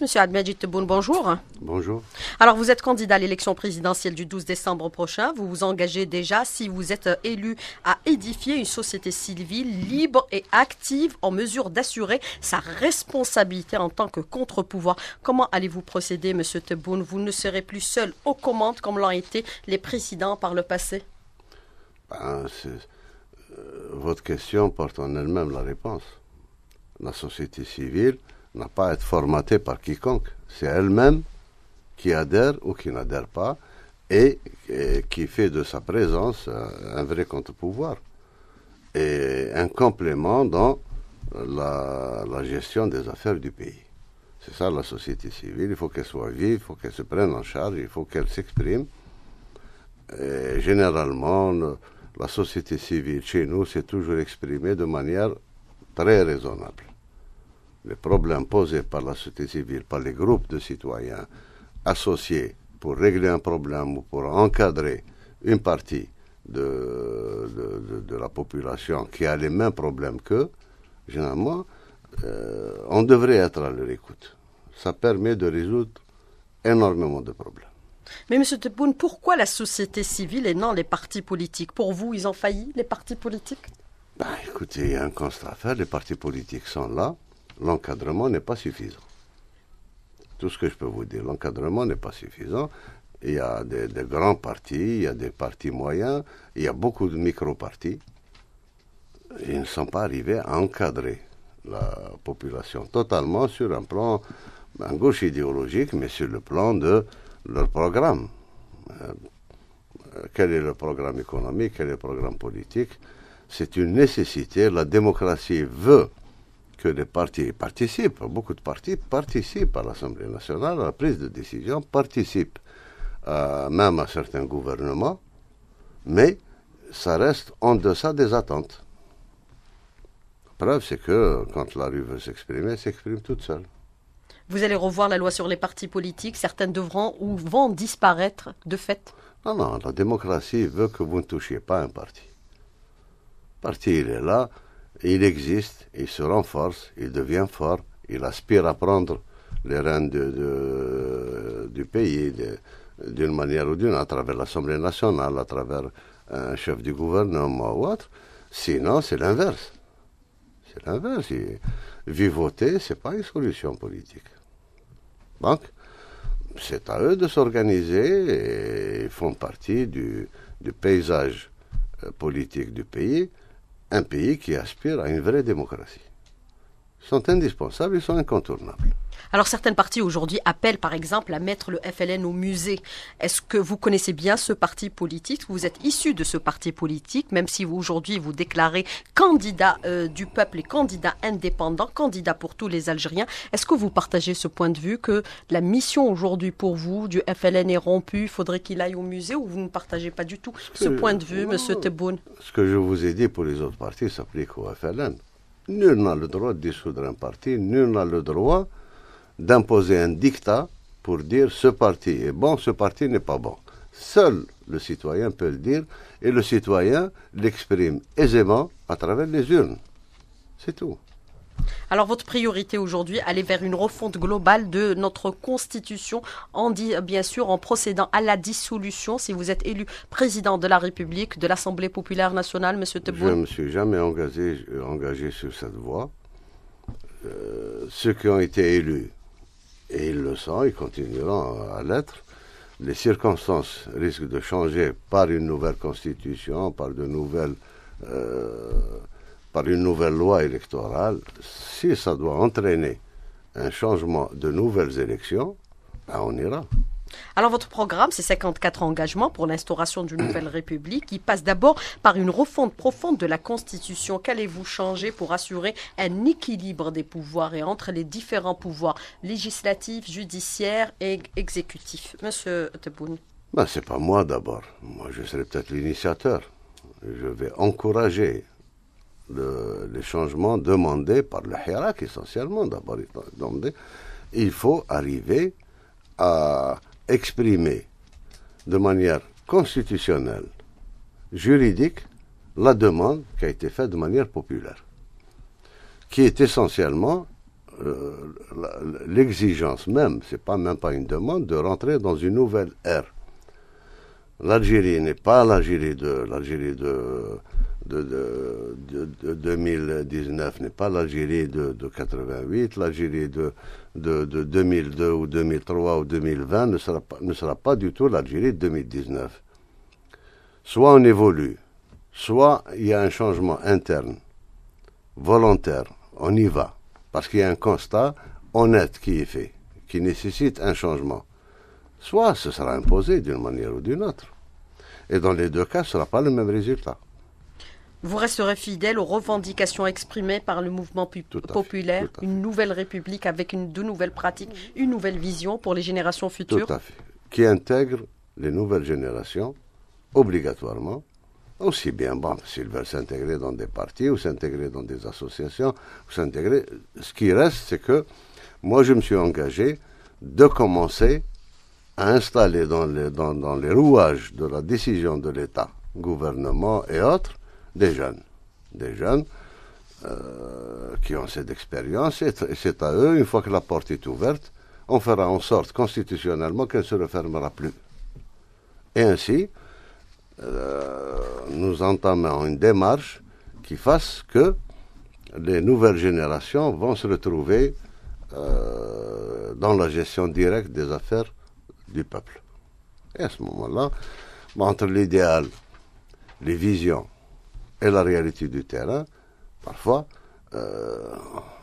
Monsieur Tebboune, bonjour. Bonjour. Alors, vous êtes candidat à l'élection présidentielle du 12 décembre prochain. Vous vous engagez déjà, si vous êtes euh, élu, à édifier une société civile libre et active en mesure d'assurer sa responsabilité en tant que contre-pouvoir. Comment allez-vous procéder, Monsieur Tebboune Vous ne serez plus seul aux commandes comme l'ont été les présidents par le passé. Ben, euh, votre question porte en elle-même la réponse. La société civile n'a pas à être formatée par quiconque. C'est elle-même qui adhère ou qui n'adhère pas et, qui fait de sa présence un, vrai contre-pouvoir et un complément dans la, gestion des affaires du pays. C'est ça la société civile. Il faut qu'elle soit vive, il faut qu'elle se prenne en charge, il faut qu'elle s'exprime. généralement, la société civile chez nous s'est toujours exprimée de manière très raisonnable les problèmes posés par la société civile, par les groupes de citoyens associés pour régler un problème ou pour encadrer une partie de, la population qui a les mêmes problèmes qu'eux, généralement, euh, on devrait être à leur écoute. Ça permet de résoudre énormément de problèmes. Mais M. Tebboune, pourquoi la société civile et non les partis politiques Pour vous, ils ont failli, les partis politiques ben, Écoutez, il y a un constat à faire. Les partis politiques sont là l'encadrement n'est pas suffisant. Tout ce que je peux vous dire, l'encadrement n'est pas suffisant. Il y a des, grands partis, il y a des partis moyens, il y a beaucoup de micro-partis. Ils ne sont pas arrivés à encadrer la population totalement sur un plan, un gauche idéologique, mais sur le plan de leur programme. Euh, quel est le programme économique, quel est le programme politique C'est une nécessité. La démocratie veut que les partis participent, beaucoup de partis participent à l'Assemblée nationale, à la prise de décision, participent euh, même à certains gouvernements, mais ça reste en deçà des attentes. La preuve, c'est que quand la rue veut s'exprimer, elle s'exprime toute seule. Vous allez revoir la loi sur les partis politiques, Certains devront ou vont disparaître de fait Non, non, la démocratie veut que vous ne touchiez pas un parti. Le parti, il est là, il existe, il se renforce, il devient fort, il aspire à prendre les rênes du pays d'une manière ou d'une, à travers l'Assemblée nationale, à travers un chef du gouvernement ou autre. Sinon, c'est l'inverse. C'est l'inverse. Vivoter, ce n'est pas une solution politique. Donc, c'est à eux de s'organiser et ils font partie du paysage euh, politique du pays un pays qui aspire à une vraie démocratie sont indispensables, et sont incontournables. Alors certaines parties aujourd'hui appellent par exemple à mettre le FLN au musée. Est-ce que vous connaissez bien ce parti politique Vous êtes issu de ce parti politique, même si vous aujourd'hui vous déclarez candidat euh, du peuple et candidat indépendant, candidat pour tous les Algériens. Est-ce que vous partagez ce point de vue que la mission aujourd'hui pour vous du FLN est rompue, il faudrait qu'il aille au musée ou vous ne partagez pas du tout ce euh, point de vue, Monsieur Ce que je vous ai dit pour les autres partis s'applique au FLN. Nul n'a le droit de dissoudre un parti, nul n'a le droit d'imposer un dictat pour dire ce parti est bon, ce parti n'est pas bon. Seul le citoyen peut le dire et le citoyen l'exprime aisément à travers les urnes. C'est tout. Alors votre priorité aujourd'hui, aller vers une refonte globale de notre constitution, en bien sûr en procédant à la dissolution. Si vous êtes élu président de la République, de l'Assemblée populaire nationale, Monsieur Tebou Je ne me suis jamais engagé, euh, sur cette voie. Euh, ceux qui ont été élus et ils le sont, ils continueront à l'être. Les circonstances risquent de changer par une nouvelle constitution, par de nouvelles, euh, par une nouvelle loi électorale. Si ça doit entraîner un changement de nouvelles élections, ben, on ira. Alors votre programme, c'est 54 engagements pour l'instauration d'une nouvelle République qui passe d'abord par une refonte profonde de la Constitution. Qu'allez-vous changer pour assurer un équilibre des pouvoirs et entre les différents pouvoirs législatifs, judiciaires et exécutifs Monsieur Teboun. Ben, c'est pas moi d'abord. Moi, je serai peut-être l'initiateur. Je vais encourager les changements demandés par le Hirak essentiellement. D'abord, il faut arriver à exprimer de manière constitutionnelle, juridique, la demande qui a été faite de manière populaire, qui est essentiellement euh, l'exigence même, c'est pas même pas une demande, de rentrer dans une nouvelle ère. L'Algérie n'est pas l'Algérie de l'Algérie de de, de, 2019 n'est pas l'Algérie de, 88, l'Algérie de, de, 2002 ou 2003 ou 2020 ne sera pas, ne sera pas du tout l'Algérie de 2019. Soit on évolue, soit il y a un changement interne, volontaire, on y va, parce qu'il y a un constat honnête qui est fait, qui nécessite un changement. Soit ce sera imposé d'une manière ou d'une autre. Et dans les deux cas, ce ne sera pas le même résultat. Vous resterez fidèle aux revendications exprimées par le mouvement populaire, une nouvelle république avec une, de nouvelles pratiques, une nouvelle vision pour les générations futures Tout à fait. Qui intègre les nouvelles générations obligatoirement, aussi bien bon, s'ils veulent s'intégrer dans des partis ou s'intégrer dans des associations, ou s'intégrer. Ce qui reste, c'est que moi, je me suis engagé de commencer à installer dans les, dans les rouages de la décision de l'État, gouvernement et autres, des jeunes. Des jeunes euh, qui ont cette expérience, et c'est à eux, une fois que la porte est ouverte, on fera en sorte constitutionnellement qu'elle ne se refermera plus. Et ainsi, euh, nous entamons une démarche qui fasse que les nouvelles générations vont se retrouver euh, dans la gestion directe des affaires du peuple. Et à ce moment-là, entre l'idéal, les visions et la réalité du terrain, parfois, euh,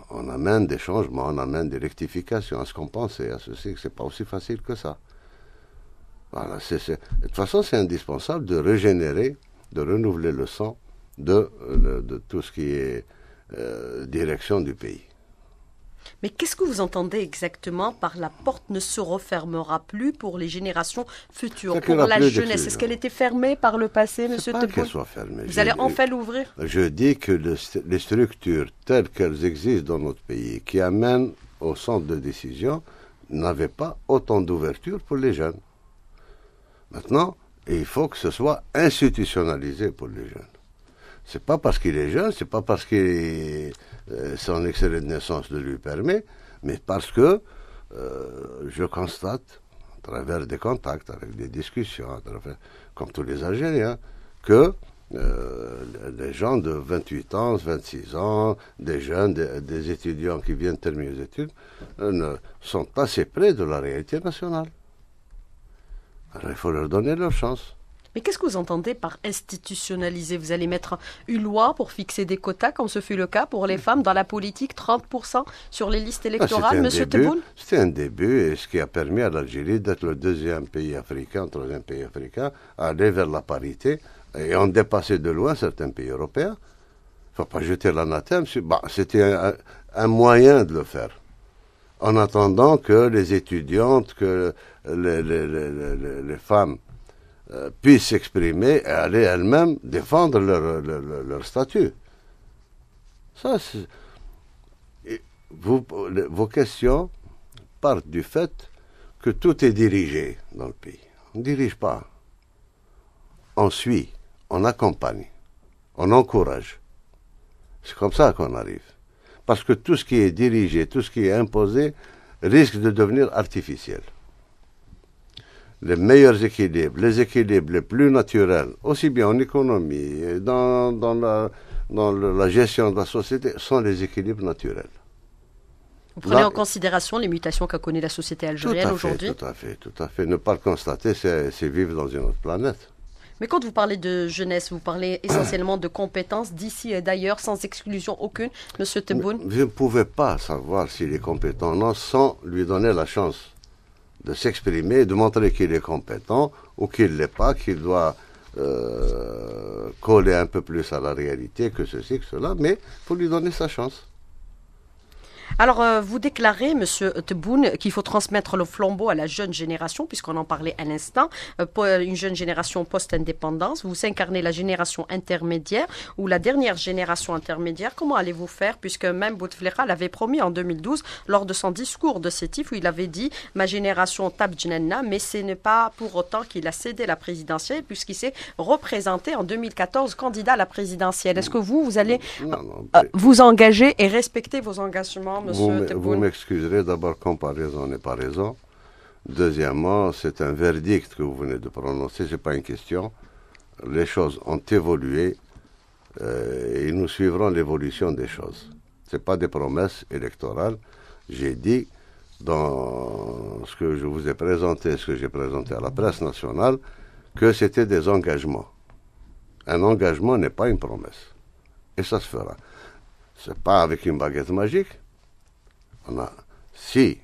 on amène des changements, on amène des rectifications à ce qu'on et à ceci, que c'est pas aussi facile que ça. Voilà, De toute façon, c'est indispensable de régénérer, de renouveler le sang de, tout ce qui est euh, direction du pays. Mais qu'est-ce que vous entendez exactement par la porte ne se refermera plus pour les générations futures, pour la jeunesse Est-ce qu'elle était fermée par le passé, Monsieur pas qu'elle soit fermée. Vous allez enfin l'ouvrir Je dis que les structures telles qu'elles existent dans notre pays, qui amènent au centre de décision, n'avaient pas autant d'ouverture pour les jeunes. Maintenant, il faut que ce soit institutionnalisé pour les jeunes. C'est pas parce qu'il est jeune, c'est pas parce que euh, son excellente de naissance le lui permet, mais parce que euh, je constate, à travers des contacts, avec des discussions, comme tous les Algériens, hein, que euh, les gens de 28 ans, 26 ans, des jeunes, des, étudiants qui viennent terminer les études, ne sont pas assez près de la réalité nationale. Alors il faut leur donner leur chance. Mais qu'est-ce que vous entendez par institutionnaliser Vous allez mettre une loi pour fixer des quotas, comme ce fut le cas pour les femmes dans la politique, 30% sur les listes ah, électorales, M. Monsieur C'était un début, et ce qui a permis à l'Algérie d'être le deuxième pays africain, le troisième pays africain, à aller vers la parité, et en dépassait de loin certains pays européens. Il ne faut pas jeter l'anathème, bah, c'était un, moyen de le faire en attendant que les étudiantes, que les femmes euh, puissent s'exprimer et aller elles-mêmes défendre leur, statut. Ça, vos questions partent du fait que tout est dirigé dans le pays. On ne dirige pas. On suit, on accompagne, on encourage. C'est comme ça qu'on arrive. Parce que tout ce qui est dirigé, tout ce qui est imposé, risque de devenir artificiel les meilleurs équilibres, les équilibres les plus naturels, aussi bien en économie, dans, dans, la, dans la gestion de la société, sont les équilibres naturels. Vous prenez en considération les mutations qu'a connues la société algérienne aujourd'hui Tout à fait, tout à fait. Ne pas le constater, c'est vivre dans une autre planète. Mais quand vous parlez de jeunesse, vous parlez essentiellement de compétences d'ici et d'ailleurs, sans exclusion aucune, Monsieur Tebboune Vous ne pouvez pas savoir s'il est compétent ou non sans lui donner la chance de s'exprimer de montrer qu'il est compétent ou qu'il ne l'est pas, qu'il doit euh, coller un peu plus à la réalité que ceci, que cela, mais pour faut lui donner sa chance. Alors, euh, vous déclarez, M. Teboun, qu'il faut transmettre le flambeau à la jeune génération, puisqu'on en parlait un instant, euh, euh, une jeune génération post-indépendance. Vous incarnez la génération intermédiaire ou la dernière génération intermédiaire. Comment allez-vous faire, puisque même Bouteflika l'avait promis en 2012 lors de son discours de CETIF, où il avait dit « Ma génération tape mais ce n'est pas pour autant qu'il a cédé la présidentielle, puisqu'il s'est représenté en 2014 candidat à la présidentielle. Est-ce que vous, vous allez vous engager et respecter vos engagements vous m'excuserez, d'abord, comparaison n'est pas raison. Deuxièmement, c'est un verdict que vous venez de prononcer, ce n'est pas une question. Les choses ont évolué euh, et nous suivrons l'évolution des choses. Ce n'est pas des promesses électorales. J'ai dit, dans ce que je vous ai présenté, ce que j'ai présenté à la presse nationale, que c'était des engagements. Un engagement n'est pas une promesse. Et ça se fera. Ce n'est pas avec une baguette magique, si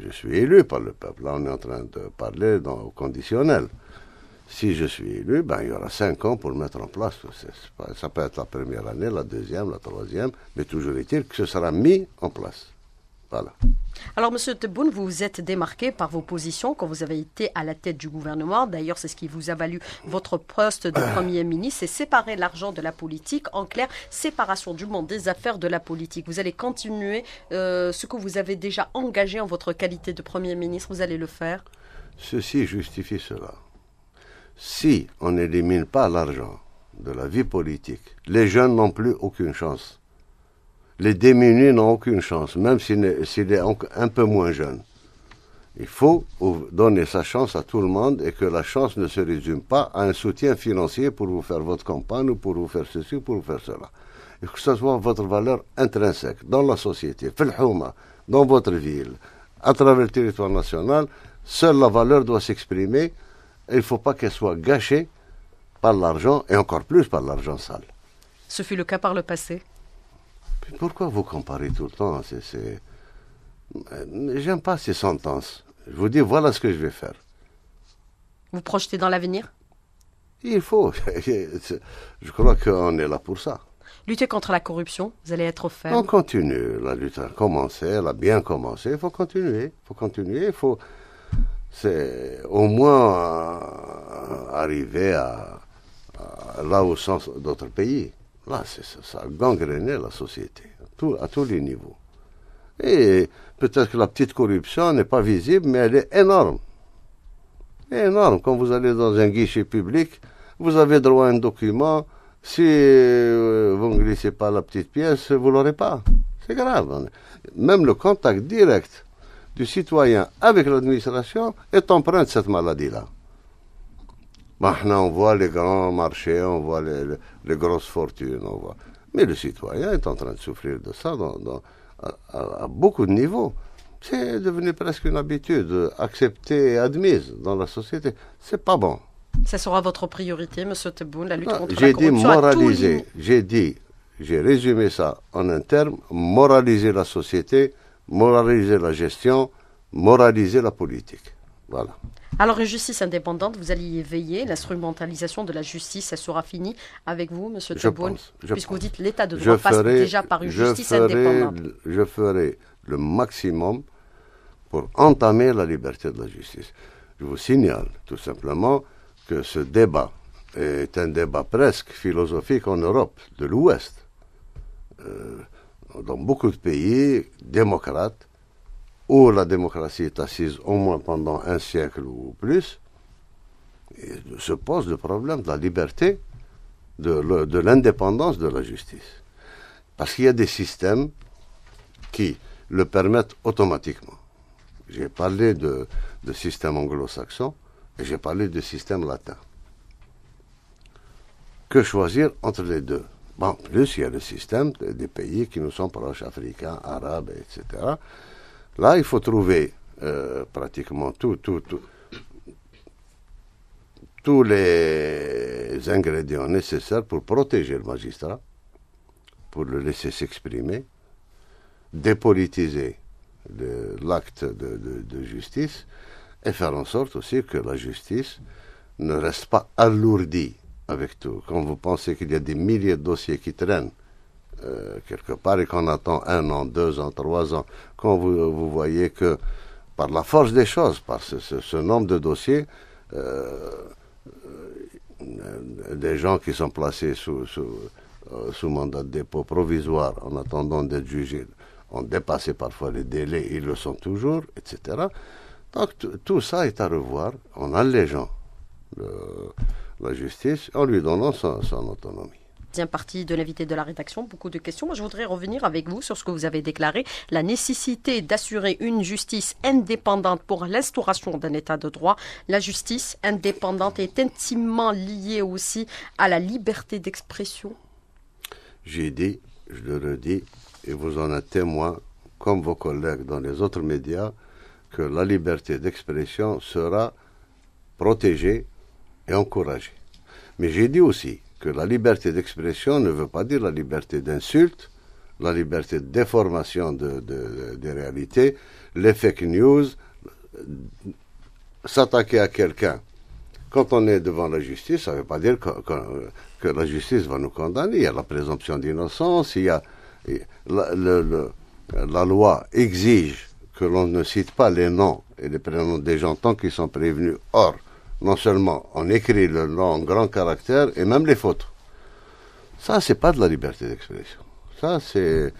je suis élu par le peuple, là on est en train de parler au conditionnel. Si je suis élu, ben, il y aura cinq ans pour le mettre en place. Ça peut être la première année, la deuxième, la troisième, mais toujours est-il que ce sera mis en place. Alors, Monsieur Tebboune, vous vous êtes démarqué par vos positions quand vous avez été à la tête du gouvernement. D'ailleurs, c'est ce qui vous a valu votre poste de Premier ministre. C'est séparer l'argent de la politique. En clair, séparation du monde des affaires de la politique. Vous allez continuer euh, ce que vous avez déjà engagé en votre qualité de Premier ministre. Vous allez le faire Ceci justifie cela. Si on n'élimine pas l'argent de la vie politique, les jeunes n'ont plus aucune chance les démunis n'ont aucune chance, même s'il est, un peu moins jeune. Il faut donner sa chance à tout le monde et que la chance ne se résume pas à un soutien financier pour vous faire votre campagne ou pour vous faire ceci ou pour vous faire cela. Et que ce soit votre valeur intrinsèque dans la société, dans votre ville, à travers le territoire national, seule la valeur doit s'exprimer il ne faut pas qu'elle soit gâchée par l'argent et encore plus par l'argent sale. Ce fut le cas par le passé pourquoi vous comparez tout le temps c'est, J'aime pas ces sentences. Je vous dis, voilà ce que je vais faire. Vous projetez dans l'avenir Il faut. je crois qu'on est là pour ça. Lutter contre la corruption, vous allez être offert. On continue. La lutte a commencé, elle a bien commencé. Il faut continuer. Il faut continuer. Il faut. C'est au moins euh, arriver à, là où sont d'autres pays. Là, c'est ça a gangréné la société, à, tous les niveaux. Et peut-être que la petite corruption n'est pas visible, mais elle est énorme. Énorme. Quand vous allez dans un guichet public, vous avez droit à un document. Si euh, vous ne glissez pas la petite pièce, vous ne l'aurez pas. C'est grave. Même le contact direct du citoyen avec l'administration est empreint de cette maladie-là. Maintenant, bah, on voit les grands marchés, on voit les, grosses fortunes, on voit. Mais le citoyen est en train de souffrir de ça à, beaucoup de niveaux. C'est devenu presque une habitude acceptée et admise dans la société. C'est pas bon. Ça sera votre priorité, Monsieur Tebboune, la lutte ah, contre la corruption. J'ai dit moraliser. J'ai dit, j'ai résumé ça en un terme moraliser la société, moraliser la gestion, moraliser la politique. Alors, une justice indépendante, vous allez y veiller. L'instrumentalisation de la justice, elle sera finie avec vous, Monsieur Teboul, puisque vous dites l'état de droit passe déjà par une justice indépendante. Je ferai le maximum pour entamer la liberté de la justice. Je vous signale tout simplement que ce débat est un débat presque philosophique en Europe de l'Ouest. Euh, dans beaucoup de pays démocrates, où la démocratie est assise au moins pendant un siècle ou plus, se pose le problème de la liberté, de, l'indépendance de la justice. Parce qu'il y a des systèmes qui le permettent automatiquement. J'ai parlé de, de système anglo-saxon et j'ai parlé de système latin. Que choisir entre les deux En bon, plus, il y a le système des pays qui nous sont proches, africains, arabes, etc., Là, il faut trouver euh, pratiquement tout, tout, tous les ingrédients nécessaires pour protéger le magistrat, pour le laisser s'exprimer, dépolitiser l'acte de, justice et faire en sorte aussi que la justice ne reste pas alourdie avec tout. Quand vous pensez qu'il y a des milliers de dossiers qui traînent euh, quelque part et qu'on attend un an, deux ans, trois ans, quand euh, vous, voyez que par la force des choses, par ce, nombre de dossiers, euh, des gens qui sont placés sous, sous, mandat de dépôt provisoire en attendant d'être jugés ont dépassé parfois les délais, ils le sont toujours, etc. Donc tout ça est à revoir en allégeant la justice, en lui donnant son autonomie partie de l'invité de la rédaction. Beaucoup de questions. Moi, je voudrais revenir avec vous sur ce que vous avez déclaré, la nécessité d'assurer une justice indépendante pour l'instauration d'un État de droit. La justice indépendante est intimement liée aussi à la liberté d'expression. J'ai dit, je le redis, et vous en êtes témoin, comme vos collègues dans les autres médias, que la liberté d'expression sera protégée et encouragée. Mais j'ai dit aussi que la liberté d'expression ne veut pas dire la liberté d'insulte, la liberté de déformation des réalités, les fake news, s'attaquer à quelqu'un. Quand on est devant la justice, ça ne veut pas dire que, la justice va nous condamner. Il y a la présomption d'innocence, il y a la, la loi exige que l'on ne cite pas les noms et les prénoms des gens tant qu'ils sont prévenus. hors non seulement on écrit le nom en grand caractère et même les fautes. Ça, c'est pas de la liberté d'expression. Ça, c'est.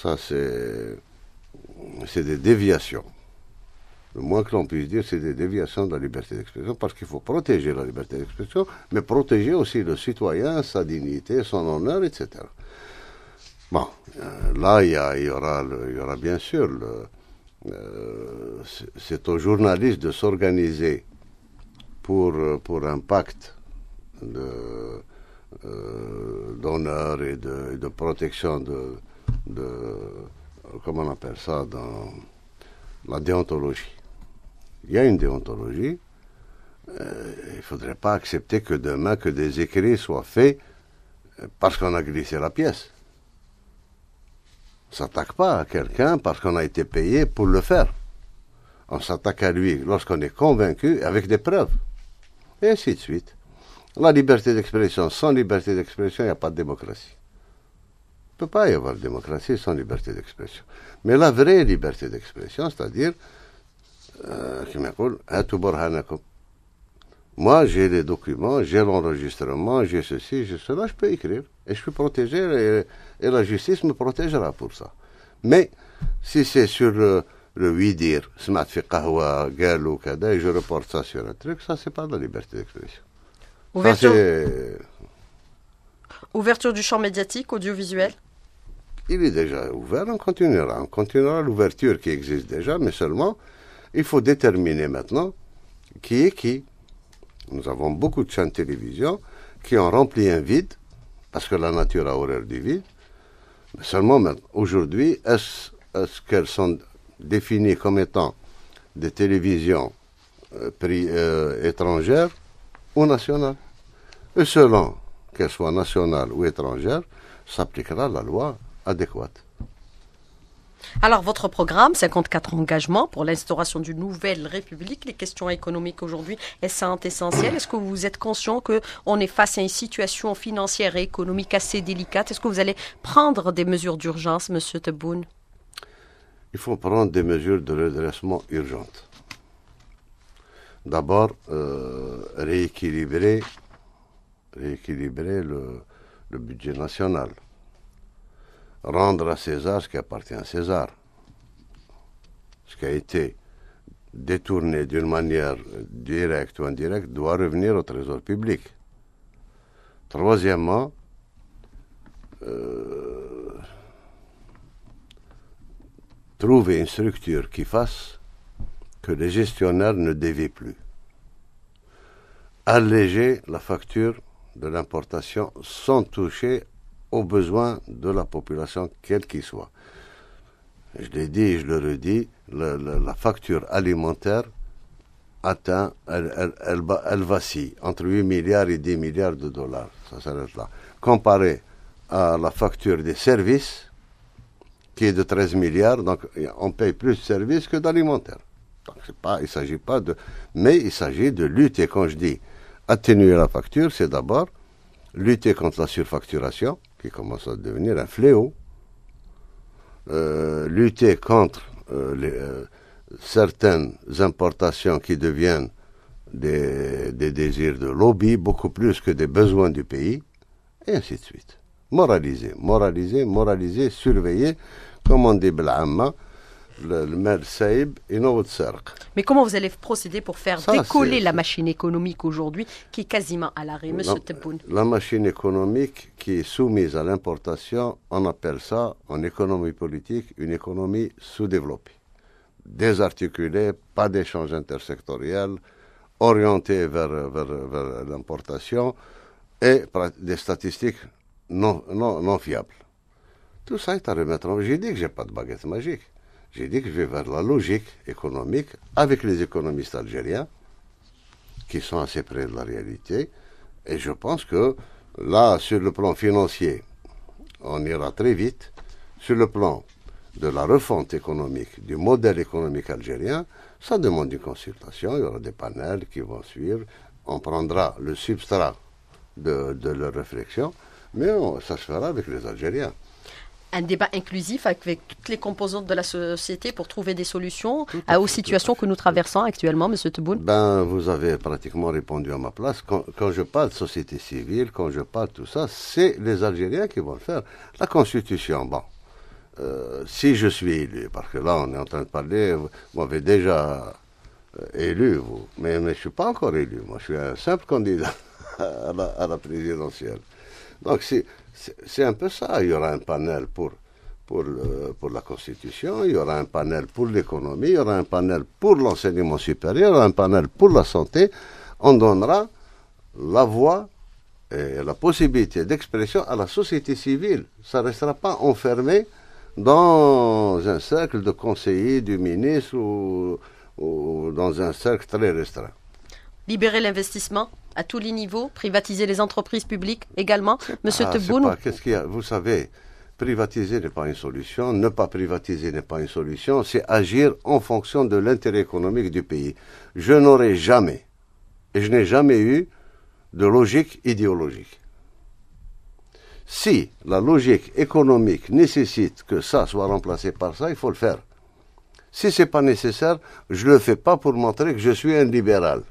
Ça, c'est. C'est des déviations. Le moins que l'on puisse dire, c'est des déviations de la liberté d'expression, parce qu'il faut protéger la liberté d'expression, mais protéger aussi le citoyen, sa dignité, son honneur, etc. Bon, euh, là, il y, aura y aura bien sûr euh, c'est aux journalistes de s'organiser pour, pour un pacte de, euh, d'honneur et de, protection de, de, comment on appelle ça, dans la déontologie. Il y a une déontologie. Euh, il ne faudrait pas accepter que demain, que des écrits soient faits euh, parce qu'on a glissé la pièce. On ne s'attaque pas à quelqu'un parce qu'on a été payé pour le faire. On s'attaque à lui lorsqu'on est convaincu avec des preuves et ainsi de suite. La liberté d'expression, sans liberté d'expression, il n'y a pas de démocratie. Il ne peut pas y avoir de démocratie sans liberté d'expression. Mais la vraie liberté d'expression, c'est-à-dire, euh, moi j'ai les documents, j'ai l'enregistrement, j'ai ceci, j'ai cela, je peux écrire. Et je peux protéger, et, la justice me protégera pour ça. Mais si c'est sur le lui dire ce ou et je reporte ça sur un truc, ça c'est pas la liberté d'expression. Ouverture... Ouverture du champ médiatique, audiovisuel Il est déjà ouvert, on continuera. On continuera l'ouverture qui existe déjà, mais seulement il faut déterminer maintenant qui est qui. Nous avons beaucoup de chaînes télévision qui ont rempli un vide, parce que la nature a horreur du vide. Mais seulement aujourd'hui, est-ce qu'elles sont définis comme étant des télévisions euh, euh, étrangères ou nationales. Et selon qu'elles soient nationales ou étrangères, s'appliquera la loi adéquate. Alors, votre programme, 54 engagements pour l'instauration d'une nouvelle République, les questions économiques aujourd'hui, elles sont essentielles. Est-ce que vous êtes conscient qu'on est face à une situation financière et économique assez délicate Est-ce que vous allez prendre des mesures d'urgence, Monsieur Teboun il faut prendre des mesures de redressement urgentes. D'abord, euh, rééquilibrer, rééquilibrer le, budget national. Rendre à César ce qui appartient à César. Ce qui a été détourné d'une manière directe ou indirecte doit revenir au trésor public. Troisièmement, euh, trouver une structure qui fasse que les gestionnaires ne dévient plus. Alléger la facture de l'importation sans toucher aux besoins de la population, quelle qu'il soit. Je l'ai dit et je le redis, la, facture alimentaire atteint, elle, elle, elle, vacille entre 8 milliards et 10 milliards de dollars. Ça s'arrête là. Comparé à la facture des services, de 13 milliards, donc on paye plus de services que d'alimentaires. pas, il s'agit pas de... Mais il s'agit de lutter, quand je dis atténuer la facture, c'est d'abord lutter contre la surfacturation, qui commence à devenir un fléau, euh, lutter contre euh, euh, certaines importations qui deviennent des, des désirs de lobby, beaucoup plus que des besoins du pays, et ainsi de suite moraliser, moraliser, moraliser, surveiller, commandé on le, le maire Saïb et cercle. Mais comment vous allez procéder pour faire décoller la machine économique aujourd'hui qui est quasiment à l'arrêt, Monsieur Tebboune La machine économique qui est soumise à l'importation, on appelle ça en économie politique une économie sous-développée, désarticulée, pas d'échange intersectoriel, orientée vers, vers l'importation et des statistiques non, non, non fiables. Tout ça est à remettre en J'ai dit que j'ai pas de baguette magique. J'ai dit que je vais vers la logique économique avec les économistes algériens qui sont assez près de la réalité. Et je pense que là, sur le plan financier, on ira très vite. Sur le plan de la refonte économique, du modèle économique algérien, ça demande une consultation, il y aura des panels qui vont suivre, on prendra le substrat de, de leur réflexion, mais ça se fera avec les Algériens un débat inclusif avec toutes les composantes de la société pour trouver des solutions aux situations que nous traversons actuellement, M. Teboun ben, Vous avez pratiquement répondu à ma place. Quand, je parle de société civile, quand je parle de tout ça, c'est les Algériens qui vont faire. La Constitution, bon. Euh, si je suis élu, parce que là on est en train de parler, vous m'avez déjà euh, élu, vous. Mais, je ne suis pas encore élu, moi je suis un simple candidat à la, à la présidentielle. Donc si, c'est un peu ça. Il y aura un panel pour, pour, la Constitution, il y aura un panel pour l'économie, il y aura un panel pour l'enseignement supérieur, un panel pour la santé. On donnera la voix et la possibilité d'expression à la société civile. Ça ne restera pas enfermé dans un cercle de conseillers, du ministre ou dans un cercle très restreint. Libérer l'investissement à tous les niveaux, privatiser les entreprises publiques également. Monsieur ah, Vous savez, privatiser n'est pas une solution, ne pas privatiser n'est pas une solution, c'est agir en fonction de l'intérêt économique du pays. Je n'aurais jamais, et je n'ai jamais eu, de logique idéologique. Si la logique économique nécessite que ça soit remplacé par ça, il faut le faire. Si ce n'est pas nécessaire, je ne le fais pas pour montrer que je suis un libéral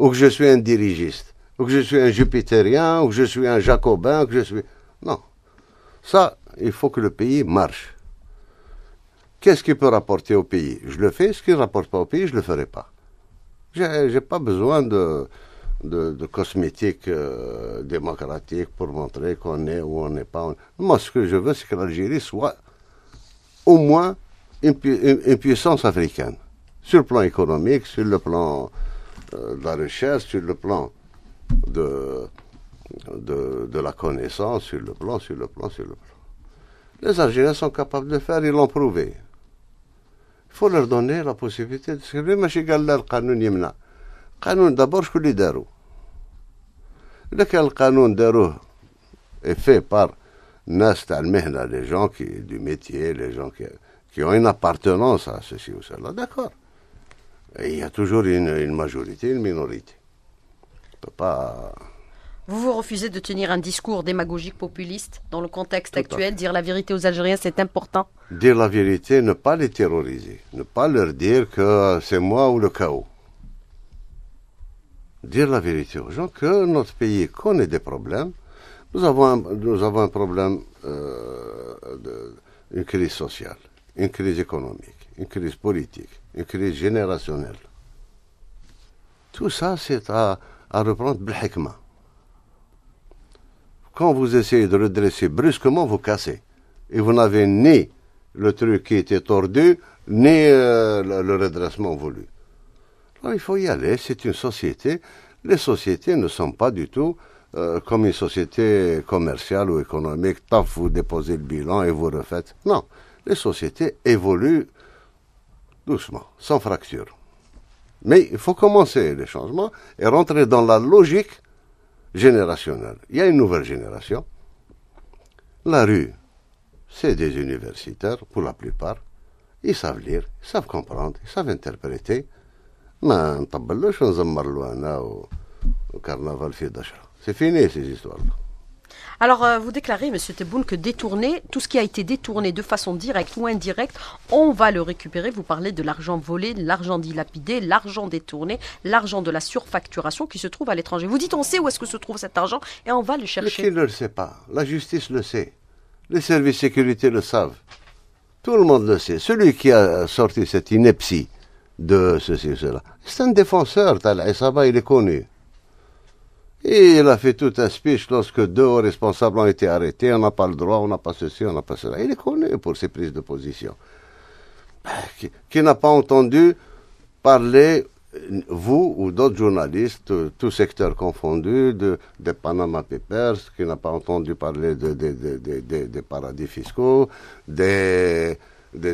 ou que je suis un dirigiste, ou que je suis un jupitérien, ou que je suis un jacobin, ou que je suis... Non. Ça, il faut que le pays marche. Qu'est-ce qu'il peut rapporter au pays Je le fais, ce qu'il ne rapporte pas au pays, je ne le ferai pas. Je n'ai pas besoin de, de, cosmétiques euh, démocratiques pour montrer qu'on est ou on n'est pas. Moi, ce que je veux, c'est que l'Algérie soit au moins une, puissance africaine, sur le plan économique, sur le plan euh, la recherche, sur le plan de, de, la connaissance, sur le plan, sur le plan, sur le plan. Les Algériens sont capables de faire, ils l'ont prouvé. Il faut leur donner la possibilité de se ماشي que le canon yemna. Canon d'abord je est fait par Nestalmehna, les gens qui du métier les gens qui ont une appartenance à ceci ou cela d'accord il y a toujours une, majorité une minorité. On peut pas. Vous vous refusez de tenir un discours démagogique populiste dans le contexte actuel. Dire la vérité aux Algériens, c'est important. Dire la vérité, ne pas les terroriser, ne pas leur dire que euh, c'est moi ou le chaos. Dire la vérité aux gens que notre pays connaît des problèmes. Nous avons un, nous avons problème, euh, de, une crise sociale, une crise économique, une crise politique, une crise générationnelle. Tout ça, c'est à, reprendre blechement. Quand vous essayez de redresser brusquement, vous cassez. Et vous n'avez ni le truc qui était tordu, ni euh, le, redressement voulu. Alors il faut y aller, c'est une société. Les sociétés ne sont pas du tout euh, comme une société commerciale ou économique, Tant vous déposez le bilan et vous refaites. Non, les sociétés évoluent doucement, sans fracture. Mais il faut commencer les changements et rentrer dans la logique générationnelle. Il y a une nouvelle génération. La rue, c'est des universitaires pour la plupart. Ils savent lire, ils savent comprendre, ils savent interpréter. Mais on نطبلوش ونزمر له carnaval carnaval carnaval. C'est fini ces histoires-là. Alors, euh, vous déclarez, M. Tebboune, que détourner, tout ce qui a été détourné de façon directe ou indirecte, on va le récupérer. Vous parlez de l'argent volé, l'argent dilapidé, l'argent détourné, l'argent de la surfacturation qui se trouve à l'étranger. Vous dites, on sait où est-ce que se trouve cet argent et on va le chercher. Mais qui ne le sait pas La justice le sait. Les services de sécurité le savent. Tout le monde le sait. Celui qui a sorti cette ineptie de ceci, cela, c'est un défenseur. Tal va il est connu. Et il a fait tout un speech lorsque deux responsables ont été arrêtés. On n'a pas le droit, on n'a pas ceci, on n'a pas cela. Il est connu pour ses prises de position. Ben, qui, n'a pas entendu parler, vous ou d'autres journalistes, euh, tout secteur confondu, de, des Panama Papers, qui n'a pas entendu parler des de, paradis fiscaux, des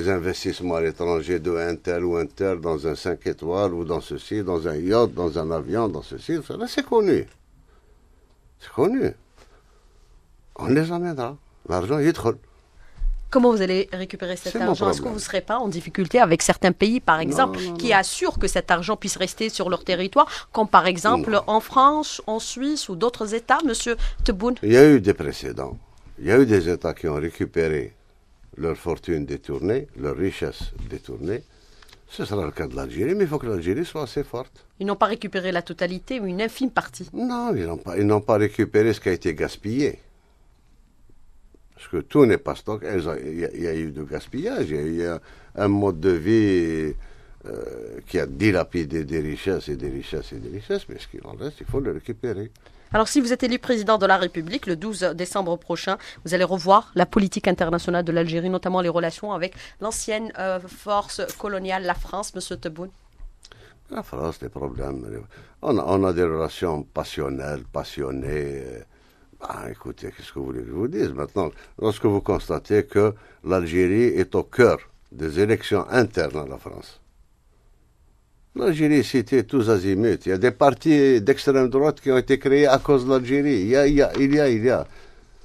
investissements à l'étranger de un ou un dans un 5 étoiles ou dans ceci, dans un yacht, dans un avion, dans ceci, cela c'est connu. C'est connu. On les amènera. L'argent, il est trop. Comment vous allez récupérer cet argent Est-ce que vous ne serez pas en difficulté avec certains pays, par exemple, qui assurent que cet argent puisse rester sur leur territoire, comme par exemple en France, en Suisse ou d'autres États, Monsieur Teboun Il y a eu des précédents. Il y a eu des États qui ont récupéré leur fortune détournée, leur richesse détournée, ce sera le cas de l'Algérie, mais il faut que l'Algérie soit assez forte. Ils n'ont pas récupéré la totalité, ou une infime partie. Non, ils n'ont pas, pas récupéré ce qui a été gaspillé. Parce que tout n'est pas stock. Il y, a eu du gaspillage, il y, a eu un mode de vie euh, qui a dilapidé des richesses et des richesses et des richesses, mais ce qu'il en reste, il faut le récupérer. Alors si vous êtes élu président de la République le 12 décembre prochain, vous allez revoir la politique internationale de l'Algérie, notamment les relations avec l'ancienne euh, force coloniale, la France, Monsieur Tebboune. La France, les problèmes. On a, des relations passionnelles, passionnées. Euh, bah, écoutez, qu'est-ce que vous voulez que je vous dise maintenant Lorsque vous constatez que l'Algérie est au cœur des élections internes à la France, L'Algérie, c'était tous azimuts. Il y a des partis d'extrême droite qui ont été créés à cause de l'Algérie. Il y a, il y a, il y a.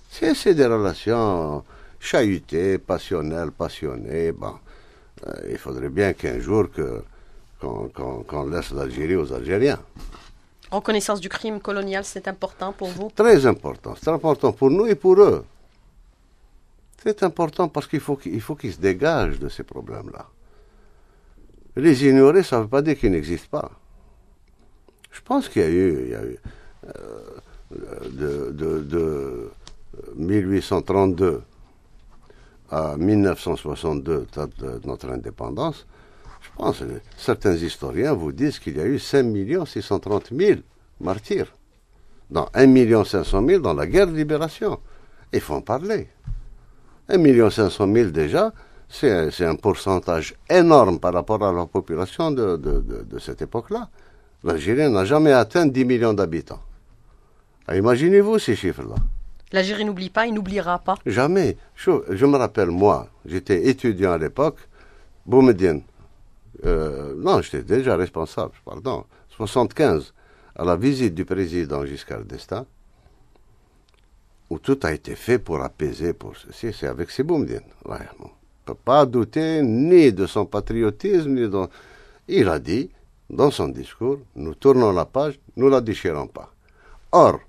C'est, des relations chahutées, passionnelles, passionnées. Bon, euh, il faudrait bien qu'un jour que, qu'on, laisse l'Algérie aux Algériens. Reconnaissance du crime colonial, c'est important pour vous Très important. C'est important pour nous et pour eux. C'est important parce qu'il faut, qu'il faut qu'ils se dégagent de ces problèmes-là. Les ignorer, ça ne veut pas dire qu'ils n'existent pas. Je pense qu'il y a eu, euh, de, de 1832 à 1962, date de notre indépendance, je pense que certains historiens vous disent qu'il y a eu 5 630 000 martyrs, dans 1 500 000 dans la guerre de libération. Il faut en parler. 1 500 000 déjà, c'est un, pourcentage énorme par rapport à la population de, cette époque-là. L'Algérie n'a jamais atteint 10 millions d'habitants. Ah, imaginez-vous ces chiffres-là. L'Algérie n'oublie pas, il n'oubliera pas. Jamais. Je, me rappelle, moi, j'étais étudiant à l'époque, Boumediene. Euh, non, j'étais déjà responsable, pardon. 75, à la visite du président Giscard d'Estaing, où tout a été fait pour apaiser, pour ceci, c'est avec ces Boumediene. Ouais, peut pas douter ni de son patriotisme, ni de... Il a dit, dans son discours, nous tournons la page, nous la déchirons pas. Or,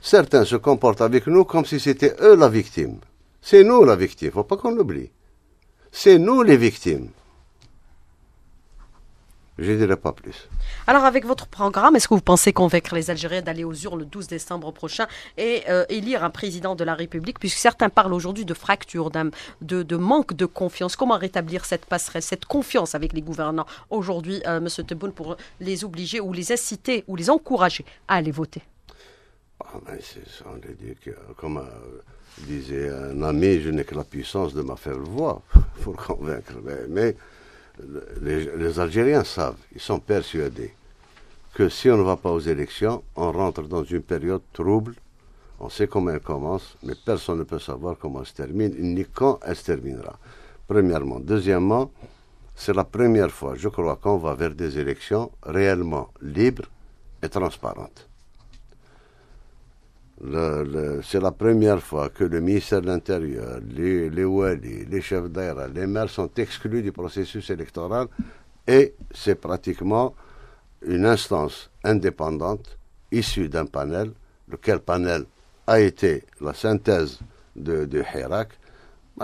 certains se comportent avec nous comme si c'était eux la victime. C'est nous la victime, faut pas qu'on l'oublie. C'est nous les victimes. Je ne dirai pas plus. Alors, avec votre programme, est-ce que vous pensez convaincre les Algériens d'aller aux urnes le 12 décembre prochain et euh, élire un président de la République, puisque certains parlent aujourd'hui de fracture, de, manque de confiance Comment rétablir cette passerelle, cette confiance avec les gouvernants aujourd'hui, Monsieur M. Tebboune, pour les obliger ou les inciter ou les encourager à aller voter ah, dit comme euh, disait un ami, je n'ai que la puissance de ma faire voix pour convaincre. mais les, Algériens savent, ils sont persuadés que si on ne va pas aux élections, on rentre dans une période trouble. On sait comment elle commence, mais personne ne peut savoir comment elle se termine, ni quand elle se terminera. Premièrement. Deuxièmement, c'est la première fois, je crois, qu'on va vers des élections réellement libres et transparentes c'est la première fois que le ministère de l'Intérieur, les, les les chefs d'air, les maires sont exclus du processus électoral et c'est pratiquement une instance indépendante issue d'un panel, lequel panel a été la synthèse de, de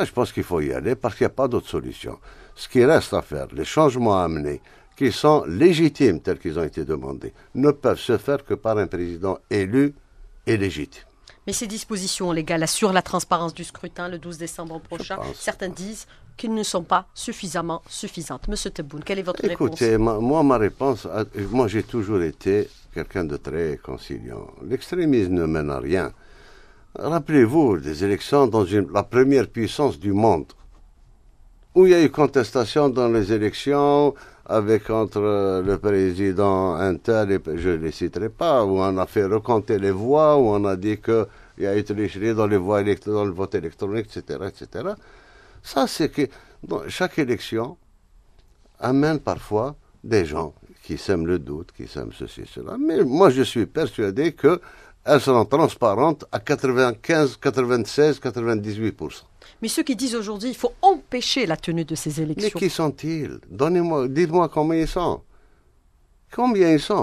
je pense qu'il faut y aller parce qu'il n'y a pas d'autre solution. Ce qui reste à faire, les changements à amener, qui sont légitimes tels qu'ils ont été demandés, ne peuvent se faire que par un président élu mais ces dispositions légales assurent la transparence du scrutin le 12 décembre prochain. Certains disent qu'elles ne sont pas suffisamment suffisantes. Monsieur Tebboune, quelle est votre réponse Écoutez, moi, ma réponse, moi, j'ai toujours été quelqu'un de très conciliant. L'extrémisme ne mène à rien. Rappelez-vous des élections dans une, la première puissance du monde, où il y a eu contestation dans les élections, avec entre euh, le président Intel, je ne les citerai pas, où on a fait recompter les voix, où on a dit qu'il y a eu tricherie dans les voix dans le vote électronique, etc., etc. Ça, c'est que chaque élection amène parfois des gens qui sèment le doute, qui sème ceci cela. Mais moi, je suis persuadé qu'elles seront transparentes à 95, 96, 98%. Mais ceux qui disent aujourd'hui il faut empêcher la tenue de ces élections. Mais qui sont-ils Donnez-moi, dites-moi combien ils sont. Combien ils sont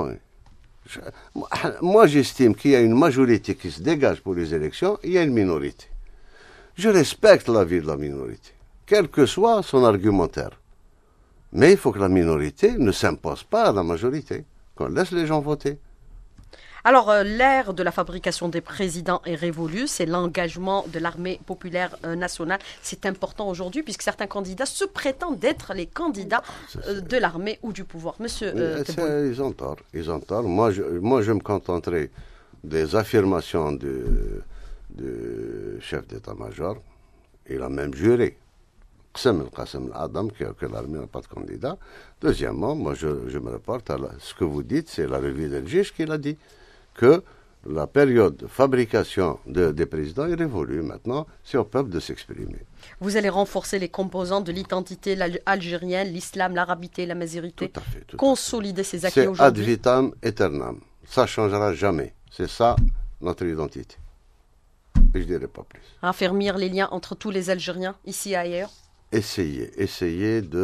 hein Moi, j'estime qu'il y a une majorité qui se dégage pour les élections, il y a une minorité. Je respecte l'avis de la minorité, quel que soit son argumentaire. Mais il faut que la minorité ne s'impose pas à la majorité, qu'on laisse les gens voter. Alors, euh, l'ère de la fabrication des présidents est révolue. C'est l'engagement de l'armée populaire euh, nationale. C'est important aujourd'hui puisque certains candidats se prétendent être les candidats ah, euh, de l'armée ou du pouvoir. Monsieur. ils ont tort. Ils ont tort. Moi, je, moi, je me contenterai des affirmations du chef d'état-major. Il a même juré que l'armée n'a pas de candidat. Deuxièmement, moi je, me reporte à ce que vous dites, c'est la revue del Juge qui l'a dit, que la période de fabrication des présidents est révolue maintenant, c'est au peuple de s'exprimer. Vous allez renforcer les composants de l'identité algérienne, l'islam, l'arabité, la mazérité. consolider ces acquis aujourd'hui. C'est ad vitam aeternam. Ça changera jamais. C'est ça notre identité. Je ne dirai pas plus. Affermir les liens entre tous les Algériens, ici et ailleurs essayer, essayer de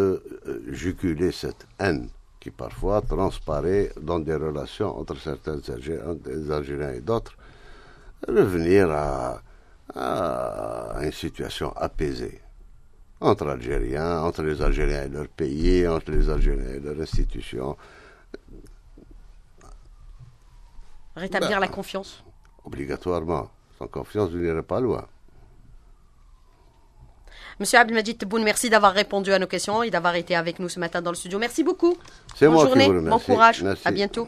euh, juguler cette haine qui parfois transparaît dans des relations entre certains Algériens et d'autres, revenir à, une situation apaisée entre Algériens, entre les Algériens et leur pays, entre les Algériens et leurs institutions. Rétablir ben, la confiance Obligatoirement. Sans confiance, vous n'irez pas loin. Monsieur Abdelmajid Tebboune, merci d'avoir répondu à nos questions et d'avoir été avec nous ce matin dans le studio. Merci beaucoup. Bonne journée, bon courage, à bientôt.